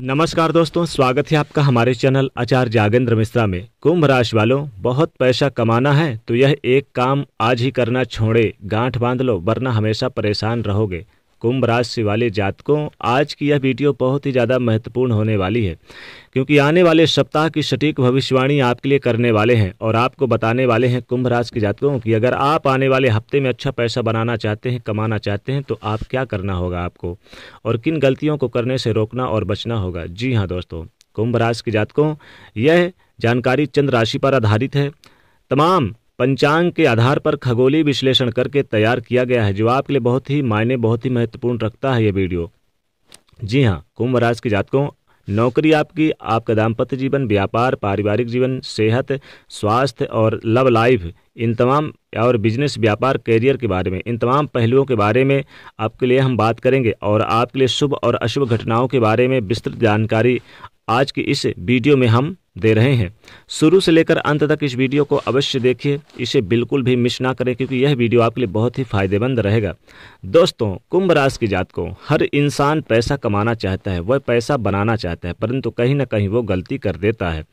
नमस्कार दोस्तों स्वागत है आपका हमारे चैनल आचार्य जागेंद्र मिश्रा में कुंभ राशि वालों बहुत पैसा कमाना है तो यह एक काम आज ही करना छोड़े गांठ बांध लो वरना हमेशा परेशान रहोगे कुंभ राशि वाले जातकों आज की यह वीडियो बहुत ही ज़्यादा महत्वपूर्ण होने वाली है क्योंकि आने वाले सप्ताह की सटीक भविष्यवाणी आपके लिए करने वाले हैं और आपको बताने वाले हैं कुंभ राशि के जातकों की अगर आप आने वाले हफ्ते में अच्छा पैसा बनाना चाहते हैं कमाना चाहते हैं तो आप क्या करना होगा आपको और किन गलतियों को करने से रोकना और बचना होगा जी हाँ दोस्तों कुंभ राशि के जातकों यह जानकारी चंद्र राशि पर आधारित है तमाम पंचांग के आधार पर खगोलीय विश्लेषण करके तैयार किया गया है जो आपके लिए बहुत ही मायने बहुत ही महत्वपूर्ण रखता है ये वीडियो जी हाँ कुंभ राशि के जातकों नौकरी आपकी आपका दाम्पत्य जीवन व्यापार पारिवारिक जीवन सेहत स्वास्थ्य और लव लाइफ इन तमाम और बिजनेस व्यापार कैरियर के बारे में इन तमाम पहलुओं के बारे में आपके लिए हम बात करेंगे और आपके लिए शुभ और अशुभ घटनाओं के बारे में विस्तृत जानकारी आज की इस वीडियो में हम दे रहे हैं शुरू से लेकर अंत तक इस वीडियो को अवश्य देखिए इसे बिल्कुल भी मिस ना करें क्योंकि यह वीडियो आपके लिए बहुत ही फायदेमंद रहेगा दोस्तों कुंभ राशि की जात को हर इंसान पैसा कमाना चाहता है वह पैसा बनाना चाहता है परंतु कहीं ना कहीं वो गलती कर देता है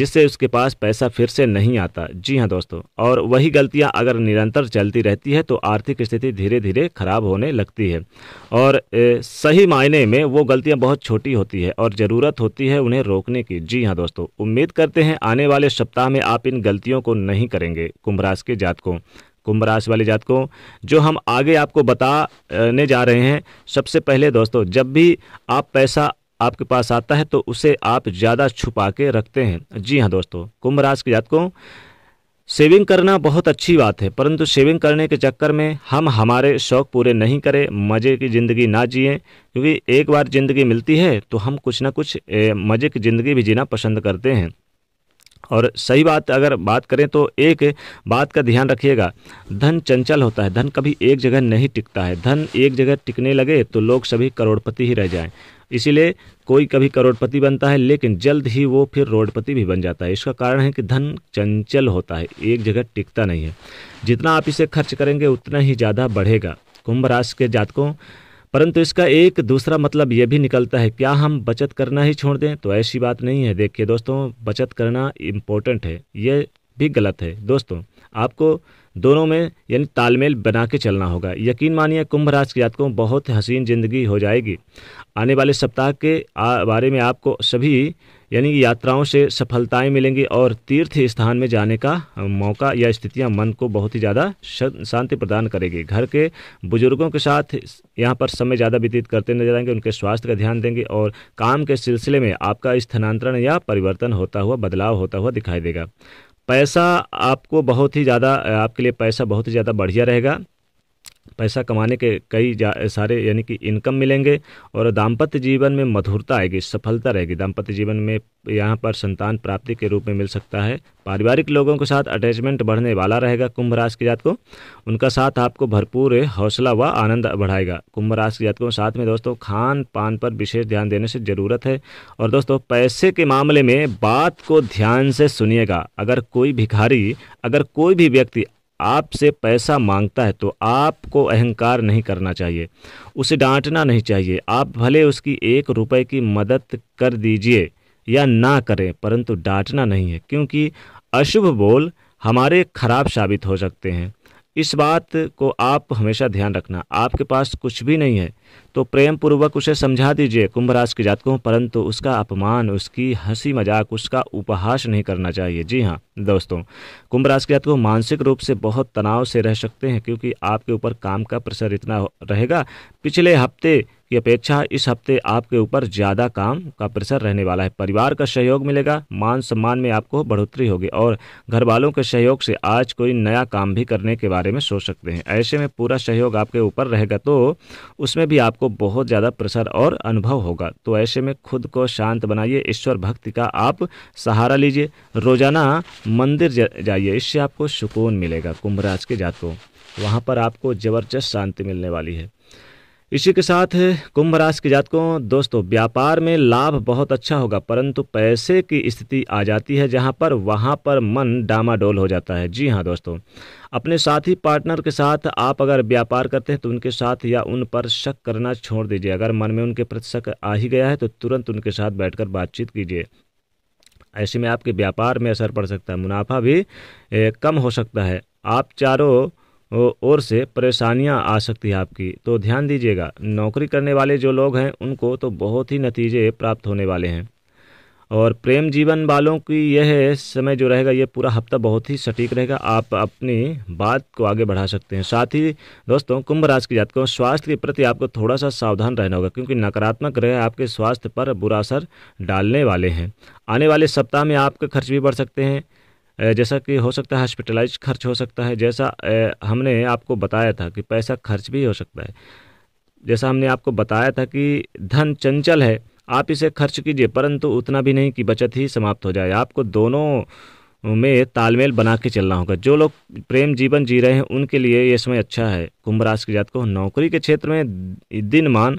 जिससे उसके पास पैसा फिर से नहीं आता जी हाँ दोस्तों और वही गलतियाँ अगर निरंतर चलती रहती है तो आर्थिक स्थिति धीरे धीरे खराब होने लगती है और ए, सही मायने में वो गलतियाँ बहुत छोटी होती है और ज़रूरत होती है उन्हें रोकने की जी हाँ दोस्तों उम्मीद करते हैं आने वाले सप्ताह में आप इन गलतियों को नहीं करेंगे कुंभ राशि के जातकों कुंभ राशि वाले जातकों जो हम आगे आपको बताने जा रहे हैं सबसे पहले दोस्तों जब भी आप पैसा आपके पास आता है तो उसे आप ज़्यादा छुपा के रखते हैं जी हाँ दोस्तों कुंभ राशि के जातकों सेविंग करना बहुत अच्छी बात है परंतु सेविंग करने के चक्कर में हम हमारे शौक़ पूरे नहीं करें मज़े की ज़िंदगी ना जिए क्योंकि एक बार ज़िंदगी मिलती है तो हम कुछ ना कुछ मज़े की ज़िंदगी भी जीना पसंद करते हैं और सही बात अगर बात करें तो एक बात का ध्यान रखिएगा धन चंचल होता है धन कभी एक जगह नहीं टिकता है धन एक जगह टिकने लगे तो लोग सभी करोड़पति ही रह जाएं इसीलिए कोई कभी करोड़पति बनता है लेकिन जल्द ही वो फिर रोडपति भी बन जाता है इसका कारण है कि धन चंचल होता है एक जगह टिकता नहीं है जितना आप इसे खर्च करेंगे उतना ही ज़्यादा बढ़ेगा कुंभ राशि के जातकों परंतु इसका एक दूसरा मतलब यह भी निकलता है क्या हम बचत करना ही छोड़ दें तो ऐसी बात नहीं है देखिए दोस्तों बचत करना इम्पोर्टेंट है ये भी गलत है दोस्तों आपको दोनों में यानी तालमेल बना के चलना होगा यकीन मानिए कुंभ राशि के जातकों बहुत हसीन ज़िंदगी हो जाएगी आने वाले सप्ताह के बारे में आपको सभी यानी यात्राओं से सफलताएं मिलेंगी और तीर्थ स्थान में जाने का मौका या स्थितियां मन को बहुत ही ज़्यादा शांति प्रदान करेगी घर के बुजुर्गों के साथ यहां पर समय ज़्यादा व्यतीत करते नजर आएंगे उनके स्वास्थ्य का ध्यान देंगे और काम के सिलसिले में आपका स्थानांतरण या परिवर्तन होता हुआ बदलाव होता हुआ दिखाई देगा पैसा आपको बहुत ही ज़्यादा आपके लिए पैसा बहुत ही ज़्यादा बढ़िया रहेगा पैसा कमाने के कई सारे यानी कि इनकम मिलेंगे और दाम्पत्य जीवन में मधुरता आएगी सफलता रहेगी दाम्पत्य जीवन में यहाँ पर संतान प्राप्ति के रूप में मिल सकता है पारिवारिक लोगों के साथ अटैचमेंट बढ़ने वाला रहेगा कुंभ राशि की जात को उनका साथ आपको भरपूर हौसला व आनंद बढ़ाएगा कुंभ राशि की जात को साथ में दोस्तों खान पान पर विशेष ध्यान देने से ज़रूरत है और दोस्तों पैसे के मामले में बात को ध्यान से सुनिएगा अगर कोई भिखारी अगर कोई भी व्यक्ति आपसे पैसा मांगता है तो आपको अहंकार नहीं करना चाहिए उसे डांटना नहीं चाहिए आप भले उसकी एक रुपए की मदद कर दीजिए या ना करें परंतु डांटना नहीं है क्योंकि अशुभ बोल हमारे खराब साबित हो सकते हैं इस बात को आप हमेशा ध्यान रखना आपके पास कुछ भी नहीं है तो प्रेम पूर्वक उसे समझा दीजिए कुंभ राशि के जातकों परंतु उसका अपमान उसकी हंसी मजाक उसका उपहास नहीं करना चाहिए जी हाँ दोस्तों कुंभ राशि के जातकों मानसिक रूप से बहुत तनाव से रह सकते हैं क्योंकि आपके ऊपर काम का प्रेशर इतना रहेगा पिछले हफ्ते की अपेक्षा इस हफ्ते आपके ऊपर ज्यादा काम का प्रेशर रहने वाला है परिवार का सहयोग मिलेगा मान सम्मान में आपको बढ़ोतरी होगी और घर वालों के सहयोग से आज कोई नया काम भी करने के बारे में सोच सकते हैं ऐसे में पूरा सहयोग आपके ऊपर रहेगा तो उसमें भी आपको बहुत ज़्यादा प्रेशर और अनुभव होगा तो ऐसे में खुद को शांत बनाइए ईश्वर भक्ति का आप सहारा लीजिए रोजाना मंदिर जाइए इससे आपको सुकून मिलेगा कुंभ राज के जातकों वहाँ पर आपको ज़बरदस्त शांति मिलने वाली है इसी के साथ कुंभ राशि के जातकों दोस्तों व्यापार में लाभ बहुत अच्छा होगा परंतु पैसे की स्थिति आ जाती है जहां पर वहां पर मन डामाडोल हो जाता है जी हाँ दोस्तों अपने साथी पार्टनर के साथ आप अगर व्यापार करते हैं तो उनके साथ या उन पर शक करना छोड़ दीजिए अगर मन में उनके प्रति शक आ ही गया है तो तुरंत उनके साथ बैठकर बातचीत कीजिए ऐसे में आपके व्यापार में असर पड़ सकता है मुनाफा भी कम हो सकता है आप चारों ओर से परेशानियां आ सकती हैं आपकी तो ध्यान दीजिएगा नौकरी करने वाले जो लोग हैं उनको तो बहुत ही नतीजे प्राप्त होने वाले हैं और प्रेम जीवन वालों की यह समय जो रहेगा ये पूरा हफ्ता बहुत ही सटीक रहेगा आप अपनी बात को आगे बढ़ा सकते हैं साथ ही दोस्तों कुंभ राशि की जातकों स्वास्थ्य के प्रति आपको थोड़ा सा सावधान रहना होगा क्योंकि नकारात्मक ग्रह आपके स्वास्थ्य पर बुरा असर डालने वाले हैं आने वाले सप्ताह में आपके खर्च भी बढ़ सकते हैं जैसा कि हो सकता है हॉस्पिटलाइज खर्च हो सकता है जैसा हमने आपको बताया था कि पैसा खर्च भी हो सकता है जैसा हमने आपको बताया था कि धन चंचल है आप इसे खर्च कीजिए परंतु उतना भी नहीं कि बचत ही समाप्त हो जाए आपको दोनों में तालमेल बना के चलना होगा जो लोग प्रेम जीवन जी रहे हैं उनके लिए ये समय अच्छा है कुंभ राशि के जात को नौकरी के क्षेत्र में दिन मान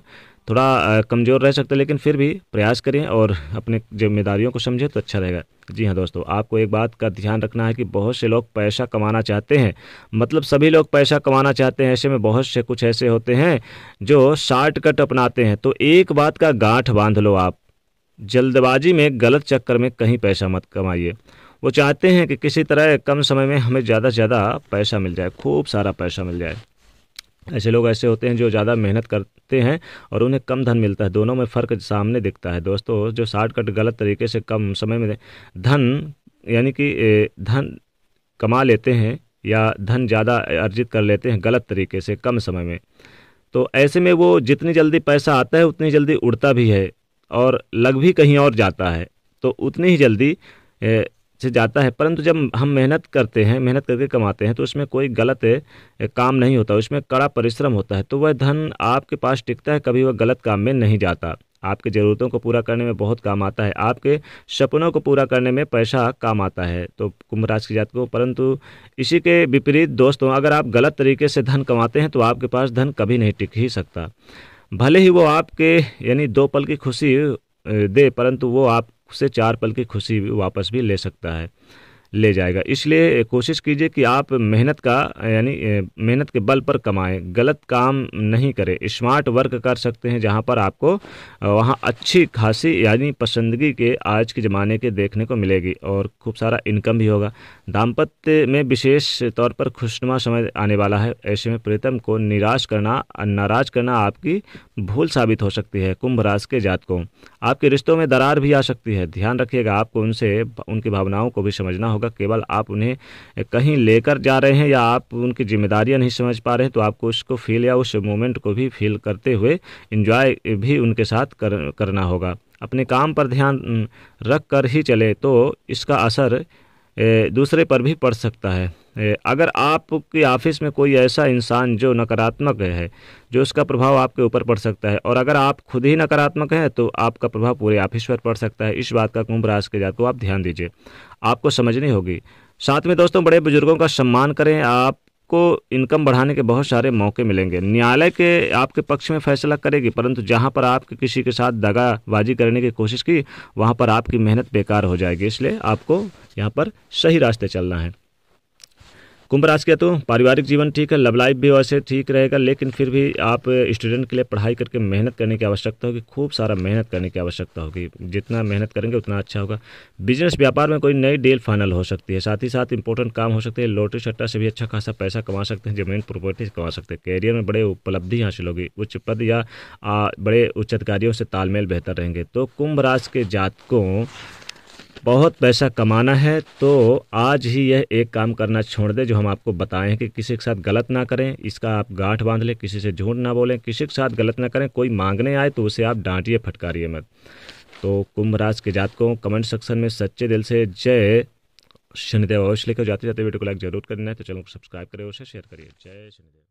थोड़ा कमज़ोर रह सकते हैं लेकिन फिर भी प्रयास करें और अपने जिम्मेदारियों को समझें तो अच्छा रहेगा जी हाँ दोस्तों आपको एक बात का ध्यान रखना है कि बहुत से लोग पैसा कमाना चाहते हैं मतलब सभी लोग पैसा कमाना चाहते हैं ऐसे में बहुत से कुछ ऐसे होते हैं जो शॉर्टकट अपनाते हैं तो एक बात का गांठ बांध लो आप जल्दबाजी में गलत चक्कर में कहीं पैसा मत कमाइए वो चाहते हैं कि किसी तरह कम समय में हमें ज़्यादा से ज़्यादा पैसा मिल जाए खूब सारा पैसा मिल जाए ऐसे लोग ऐसे होते हैं जो ज़्यादा मेहनत करते हैं और उन्हें कम धन मिलता है दोनों में फ़र्क सामने दिखता है दोस्तों जो शॉर्टकट गलत तरीके से कम समय में धन यानी कि धन कमा लेते हैं या धन ज़्यादा अर्जित कर लेते हैं गलत तरीके से कम समय में तो ऐसे में वो जितनी जल्दी पैसा आता है उतनी जल्दी उड़ता भी है और लग भी कहीं और जाता है तो उतनी ही जल्दी से जाता है परंतु जब हम मेहनत करते हैं मेहनत करके कमाते हैं तो उसमें कोई गलत काम नहीं होता उसमें कड़ा परिश्रम होता है तो वह धन आपके पास टिकता है कभी वह गलत काम में नहीं जाता आपकी ज़रूरतों को पूरा करने में बहुत काम आता है आपके सपनों को पूरा करने में पैसा काम आता है तो कुंभ राशि की जातकों परंतु इसी के विपरीत दोस्तों अगर आप गलत तरीके से धन कमाते हैं तो आपके पास धन कभी नहीं टिक ही सकता भले ही वो आपके यानी दो पल की खुशी दे परंतु वो आप से चार पल की खुशी वापस भी ले सकता है ले जाएगा इसलिए कोशिश कीजिए कि आप मेहनत का यानी मेहनत के बल पर कमाएं गलत काम नहीं करें स्मार्ट वर्क कर सकते हैं जहां पर आपको वहां अच्छी खासी यानी पसंदगी के आज के ज़माने के देखने को मिलेगी और खूब सारा इनकम भी होगा दाम्पत्य में विशेष तौर पर खुशनुमा समय आने वाला है ऐसे में प्रीतम को निराश करना नाराज करना आपकी भूल साबित हो सकती है कुंभ राशि के जातकों आपके रिश्तों में दरार भी आ सकती है ध्यान रखिएगा आपको उनसे उनकी भावनाओं को भी समझना होगा होगा केवल आप उन्हें कहीं लेकर जा रहे हैं या आप उनकी जिम्मेदारियां नहीं समझ पा रहे हैं तो आपको उसको फील या उस मोमेंट को भी फील करते हुए इन्जॉय भी उनके साथ कर, करना होगा अपने काम पर ध्यान रख कर ही चले तो इसका असर दूसरे पर भी पड़ सकता है अगर आपके ऑफिस में कोई ऐसा इंसान जो नकारात्मक है जो उसका प्रभाव आपके ऊपर पड़ सकता है और अगर आप खुद ही नकारात्मक हैं तो आपका प्रभाव पूरे ऑफिस पर पड़ सकता है इस बात का कुंभ राशि के जात को आप ध्यान दीजिए आपको समझनी होगी साथ में दोस्तों बड़े बुजुर्गों का सम्मान करें आप आपको इनकम बढ़ाने के बहुत सारे मौके मिलेंगे न्यायालय के आपके पक्ष में फैसला करेगी परंतु जहां पर आपके किसी के साथ दगाबाजी करने की कोशिश की वहां पर आपकी मेहनत बेकार हो जाएगी इसलिए आपको यहां पर सही रास्ते चलना है कुंभ राशि के तो पारिवारिक जीवन ठीक है लव लाइफ भी वैसे ठीक रहेगा लेकिन फिर भी आप स्टूडेंट के लिए पढ़ाई करके मेहनत करने की आवश्यकता होगी खूब सारा मेहनत करने की आवश्यकता होगी जितना मेहनत करेंगे उतना अच्छा होगा बिजनेस व्यापार में कोई नई डील फाइनल हो सकती है साथ ही साथ इंपॉर्टेंट काम हो सकते हैं लॉटरी सट्टा से भी अच्छा खासा पैसा कमा सकते हैं जमीन प्रॉपर्टी कमा सकते हैं कैरियर में बड़े उपलब्धि हासिल होगी उच्च पद या बड़े उच्च अधिकारियों से तालमेल बेहतर रहेंगे तो कुंभ राशि के जातकों बहुत पैसा कमाना है तो आज ही यह एक काम करना छोड़ दें जो हम आपको बताएं हैं कि किसी के साथ गलत ना करें इसका आप गांठ बांध लें किसी से झूठ ना बोलें किसी के साथ गलत ना करें कोई मांगने आए तो उसे आप डांटिए फटकारिए मत तो कुंभ राज के जातकों कमेंट सेक्शन में सच्चे दिल से जय शनिदेव अवश्य लेकर जाते जाते वीडियो को लाइक जरूर करना है तो चैनल को सब्सक्राइब करें उसे शेयर करिए जय शनिदेव